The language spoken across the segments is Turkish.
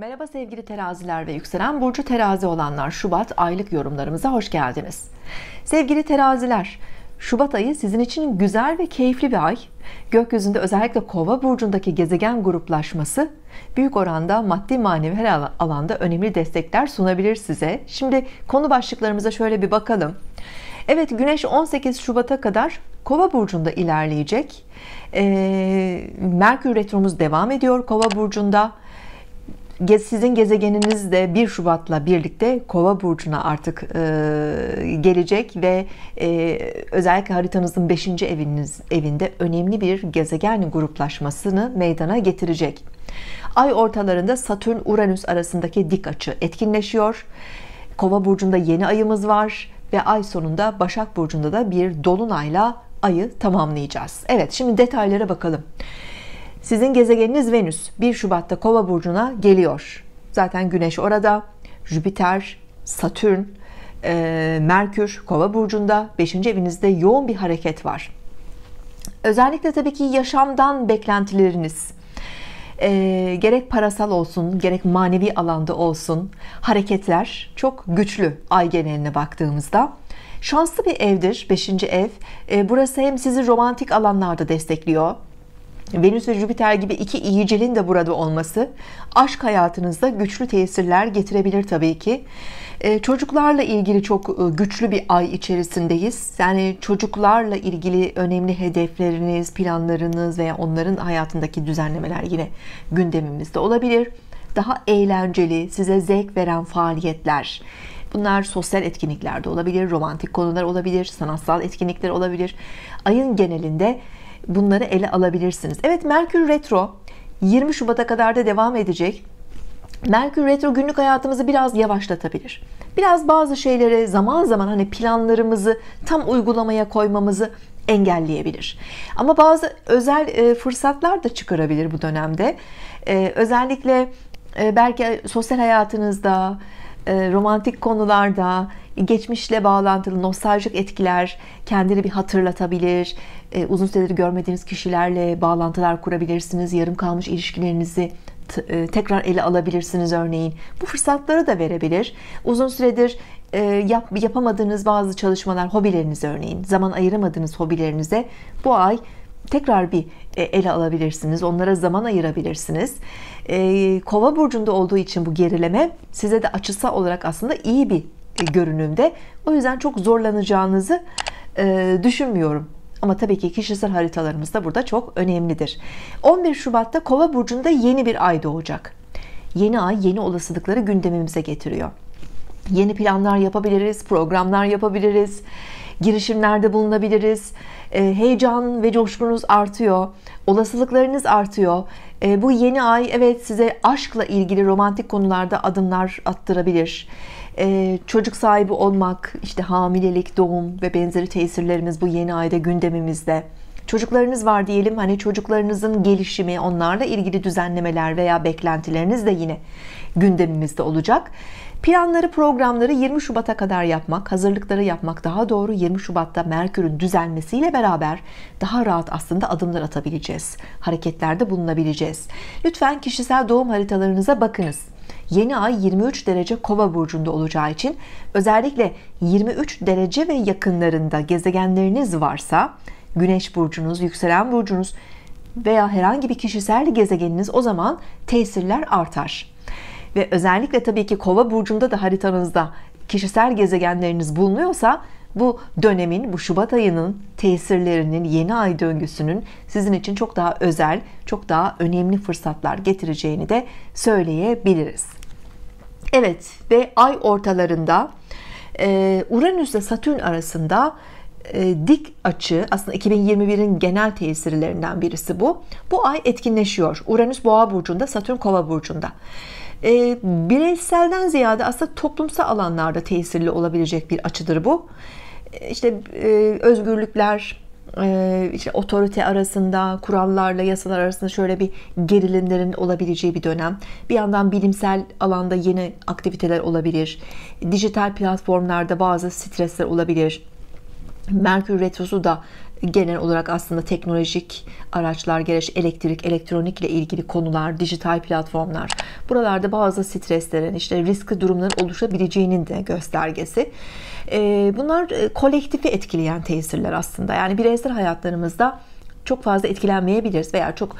Merhaba sevgili teraziler ve yükselen burcu terazi olanlar Şubat aylık yorumlarımıza hoş geldiniz. Sevgili teraziler, Şubat ayı sizin için güzel ve keyifli bir ay. Gökyüzünde özellikle Kova burcundaki gezegen gruplaşması büyük oranda maddi manevi her alanda önemli destekler sunabilir size. Şimdi konu başlıklarımıza şöyle bir bakalım. Evet Güneş 18 Şubat'a kadar Kova burcunda ilerleyecek. Ee, Merkür retromuz devam ediyor Kova burcunda sizin gezegeniniz de 1 Şubat'la birlikte Kova burcuna artık e, gelecek ve e, özellikle haritanızın 5. eviniz evinde önemli bir gezegen gruplaşmasını meydana getirecek. Ay ortalarında Satürn Uranüs arasındaki dik açı etkinleşiyor. Kova burcunda yeni ayımız var ve ay sonunda Başak burcunda da bir dolunayla ayı tamamlayacağız. Evet, şimdi detaylara bakalım. Sizin gezegeniniz Venüs 1 Şubat'ta Kova burcuna geliyor. Zaten Güneş orada, Jüpiter, Satürn, e, Merkür Kova burcunda 5. evinizde yoğun bir hareket var. Özellikle tabii ki yaşamdan beklentileriniz e, gerek parasal olsun gerek manevi alanda olsun hareketler çok güçlü ay geneline baktığımızda. Şanslı bir evdir 5. ev. E, burası hem sizi romantik alanlarda destekliyor Venüs ve Jüpiter gibi iki iyicilin de burada olması aşk hayatınızda güçlü tesirler getirebilir tabii ki. Ee, çocuklarla ilgili çok e, güçlü bir ay içerisindeyiz. Yani çocuklarla ilgili önemli hedefleriniz, planlarınız veya onların hayatındaki düzenlemeler yine gündemimizde olabilir. Daha eğlenceli, size zevk veren faaliyetler, Bunlar sosyal etkinlikler de olabilir, romantik konular olabilir, sanatsal etkinlikler olabilir. Ayın genelinde bunları ele alabilirsiniz. Evet Merkür Retro 20 Şubat'a kadar da devam edecek. Merkür Retro günlük hayatımızı biraz yavaşlatabilir. Biraz bazı şeylere zaman zaman hani planlarımızı tam uygulamaya koymamızı engelleyebilir. Ama bazı özel e, fırsatlar da çıkarabilir bu dönemde. E, özellikle e, belki sosyal hayatınızda, romantik konularda geçmişle bağlantılı nostaljik etkiler kendini bir hatırlatabilir. E, uzun süredir görmediğiniz kişilerle bağlantılar kurabilirsiniz. Yarım kalmış ilişkilerinizi e, tekrar ele alabilirsiniz örneğin. Bu fırsatları da verebilir. Uzun süredir e, yap, yapamadığınız bazı çalışmalar, hobilerinizi örneğin, zaman ayıramadığınız hobilerinize bu ay tekrar bir ele alabilirsiniz. Onlara zaman ayırabilirsiniz. Kova burcunda olduğu için bu gerileme size de açısa olarak aslında iyi bir görünümde. O yüzden çok zorlanacağınızı e, düşünmüyorum. Ama tabii ki kişisel haritalarımız da burada çok önemlidir. 11 Şubat'ta Kova burcunda yeni bir ay doğacak. Yeni ay yeni olasılıkları gündemimize getiriyor. Yeni planlar yapabiliriz, programlar yapabiliriz, girişimlerde bulunabiliriz. E, heyecan ve coşkunuz artıyor, olasılıklarınız artıyor. E, bu yeni ay evet size aşkla ilgili romantik konularda adımlar attırabilir e, çocuk sahibi olmak, işte hamilelik, doğum ve benzeri tesirlerimiz bu yeni ayda gündemimizde. Çocuklarınız var diyelim hani çocuklarınızın gelişimi onlarla ilgili düzenlemeler veya beklentileriniz de yine gündemimizde olacak. Planları programları 20 Şubat'a kadar yapmak, hazırlıkları yapmak daha doğru 20 Şubat'ta Merkür'ün düzelmesiyle beraber daha rahat aslında adımlar atabileceğiz. Hareketlerde bulunabileceğiz. Lütfen kişisel doğum haritalarınıza bakınız. Yeni ay 23 derece kova burcunda olacağı için özellikle 23 derece ve yakınlarında gezegenleriniz varsa güneş burcunuz, yükselen burcunuz veya herhangi bir kişisel gezegeniniz o zaman tesirler artar. Ve özellikle tabii ki kova burcunda da haritanızda kişisel gezegenleriniz bulunuyorsa bu dönemin, bu Şubat ayının tesirlerinin, yeni ay döngüsünün sizin için çok daha özel, çok daha önemli fırsatlar getireceğini de söyleyebiliriz. Evet ve ay ortalarında Uranüs ile Satürn arasında e, dik açı aslında 2021'in genel tesirlerinden birisi bu. Bu ay etkinleşiyor. Uranüs Boğa burcunda, Satürn Kova burcunda. E, bireyselden ziyade aslında toplumsal alanlarda tesirli olabilecek bir açıdır bu. E, işte e, özgürlükler, e, işte otorite arasında, kurallarla yasalar arasında şöyle bir gerilimlerin olabileceği bir dönem. Bir yandan bilimsel alanda yeni aktiviteler olabilir. Dijital platformlarda bazı stresler olabilir Merkür Retrosu da genel olarak aslında teknolojik araçlar, gereç, elektrik, elektronik ile ilgili konular, dijital platformlar. Buralarda bazı streslerin, işte riskli durumların oluşabileceğinin de göstergesi. Ee, bunlar e, kolektifi etkileyen tesirler aslında. Yani bireysel hayatlarımızda çok fazla etkilenmeyebiliriz veya çok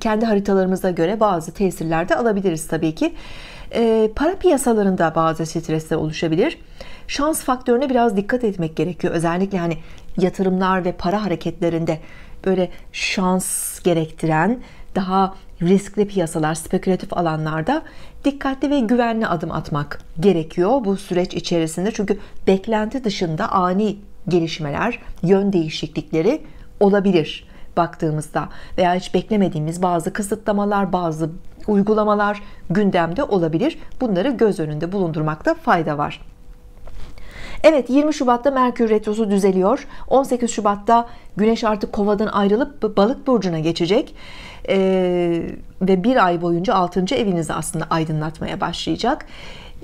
kendi haritalarımıza göre bazı tesirler de alabiliriz tabii ki. Ee, para piyasalarında bazı stresler oluşabilir şans faktörüne biraz dikkat etmek gerekiyor. Özellikle hani yatırımlar ve para hareketlerinde böyle şans gerektiren daha riskli piyasalar, spekülatif alanlarda dikkatli ve güvenli adım atmak gerekiyor bu süreç içerisinde. Çünkü beklenti dışında ani gelişmeler, yön değişiklikleri olabilir baktığımızda veya hiç beklemediğimiz bazı kısıtlamalar, bazı uygulamalar gündemde olabilir. Bunları göz önünde bulundurmakta fayda var. Evet 20 Şubat'ta Merkür Retrosu düzeliyor. 18 Şubat'ta Güneş artık kovadan ayrılıp balık burcuna geçecek. Ee, ve bir ay boyunca 6. evinizi aslında aydınlatmaya başlayacak.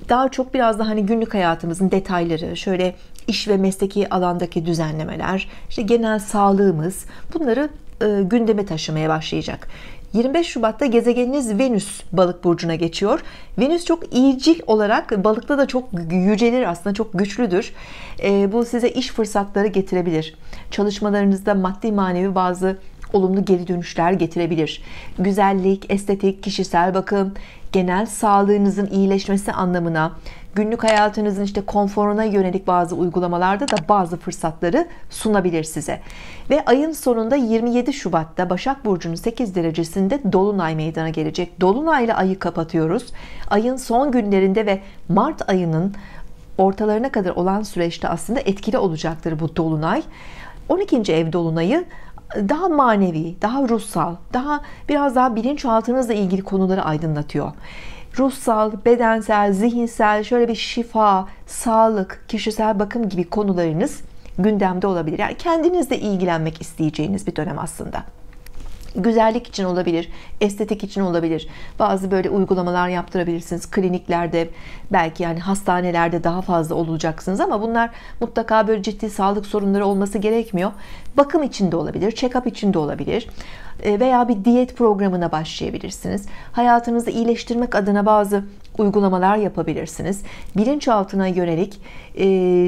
Daha çok biraz da hani günlük hayatımızın detayları, şöyle iş ve mesleki alandaki düzenlemeler, işte genel sağlığımız bunları e, gündeme taşımaya başlayacak. 25 Şubat'ta gezegeniniz Venüs balık burcuna geçiyor. Venüs çok iyicil olarak balıkta da çok yücelir aslında çok güçlüdür. E, bu size iş fırsatları getirebilir. Çalışmalarınızda maddi manevi bazı olumlu geri dönüşler getirebilir. Güzellik, estetik, kişisel bakım, genel sağlığınızın iyileşmesi anlamına, günlük hayatınızın işte konforuna yönelik bazı uygulamalarda da bazı fırsatları sunabilir size. Ve ayın sonunda 27 Şubat'ta Başak Burcu'nun 8 derecesinde Dolunay meydana gelecek. Dolunayla ayı kapatıyoruz. Ayın son günlerinde ve Mart ayının ortalarına kadar olan süreçte aslında etkili olacaktır bu Dolunay. 12. ev dolunayı daha manevi, daha ruhsal, daha biraz daha bilinçaltınızla ilgili konuları aydınlatıyor. Ruhsal, bedensel, zihinsel, şöyle bir şifa, sağlık, kişisel bakım gibi konularınız gündemde olabilir. Yani kendinizle ilgilenmek isteyeceğiniz bir dönem aslında güzellik için olabilir estetik için olabilir bazı böyle uygulamalar yaptırabilirsiniz kliniklerde belki yani hastanelerde daha fazla olacaksınız ama bunlar mutlaka böyle ciddi sağlık sorunları olması gerekmiyor bakım için de olabilir check-up için de olabilir e, veya bir diyet programına başlayabilirsiniz hayatınızı iyileştirmek adına bazı uygulamalar yapabilirsiniz. Bilinçaltına yönelik e,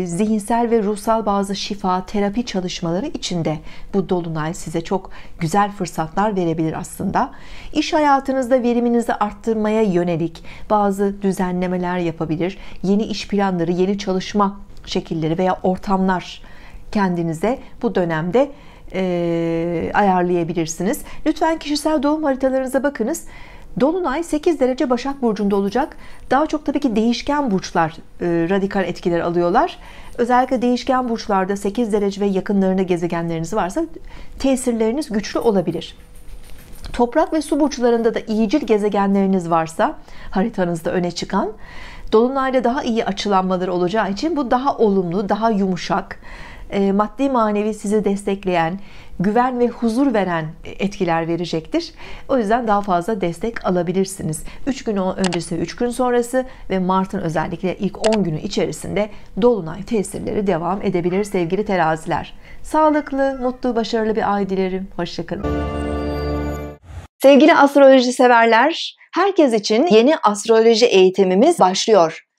zihinsel ve ruhsal bazı şifa, terapi çalışmaları içinde bu dolunay size çok güzel fırsatlar verebilir aslında. İş hayatınızda veriminizi arttırmaya yönelik bazı düzenlemeler yapabilir. Yeni iş planları, yeni çalışma şekilleri veya ortamlar kendinize bu dönemde e, ayarlayabilirsiniz. Lütfen kişisel doğum haritalarınıza bakınız. Dolunay 8 derece Başak Burcu'nda olacak. Daha çok tabii ki değişken burçlar e, radikal etkiler alıyorlar. Özellikle değişken burçlarda 8 derece ve yakınlarında gezegenleriniz varsa tesirleriniz güçlü olabilir. Toprak ve su burçlarında da iyicil gezegenleriniz varsa haritanızda öne çıkan Dolunay'da daha iyi açılanmaları olacağı için bu daha olumlu, daha yumuşak, e, maddi manevi sizi destekleyen, güven ve huzur veren etkiler verecektir. O yüzden daha fazla destek alabilirsiniz. 3 gün öncesi, 3 gün sonrası ve Mart'ın özellikle ilk 10 günü içerisinde dolunay tesirleri devam edebilir sevgili teraziler. Sağlıklı, mutlu, başarılı bir ay dilerim. Hoşçakalın. Sevgili astroloji severler, herkes için yeni astroloji eğitimimiz başlıyor.